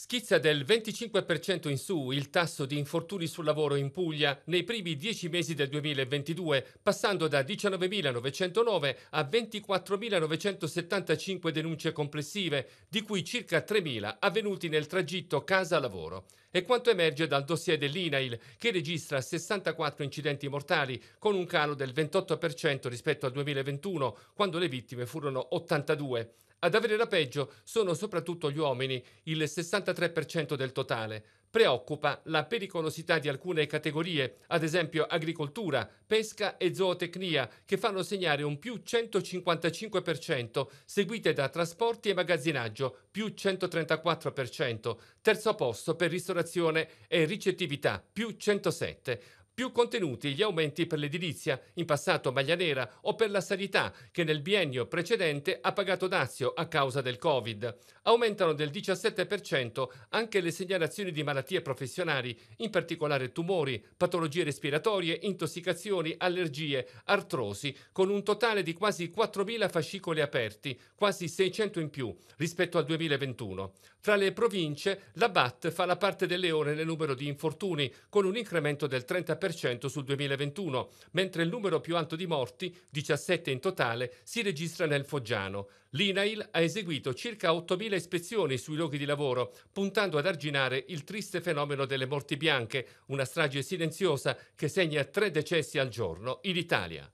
Schizza del 25% in su il tasso di infortuni sul lavoro in Puglia nei primi dieci mesi del 2022, passando da 19.909 a 24.975 denunce complessive, di cui circa 3.000 avvenuti nel tragitto casa-lavoro. E quanto emerge dal dossier dell'INAIL, che registra 64 incidenti mortali, con un calo del 28% rispetto al 2021, quando le vittime furono 82. Ad avere la peggio sono soprattutto gli uomini, il 63% del totale. Preoccupa la pericolosità di alcune categorie, ad esempio agricoltura, pesca e zootecnia, che fanno segnare un più 155%, seguite da trasporti e magazzinaggio, più 134%, terzo posto per ristorazione e ricettività, più 107%. Più contenuti gli aumenti per l'edilizia, in passato maglia nera, o per la sanità, che nel biennio precedente ha pagato dazio a causa del Covid. Aumentano del 17% anche le segnalazioni di malattie professionali, in particolare tumori, patologie respiratorie, intossicazioni, allergie, artrosi, con un totale di quasi 4.000 fascicoli aperti, quasi 600 in più rispetto al 2021. Fra le province, la BAT fa la parte del leone nel numero di infortuni, con un incremento del 30% 2,5% sul 2021, mentre il numero più alto di morti, 17 in totale, si registra nel Foggiano. L'INAIL ha eseguito circa 8.000 ispezioni sui luoghi di lavoro, puntando ad arginare il triste fenomeno delle morti bianche, una strage silenziosa che segna tre decessi al giorno in Italia.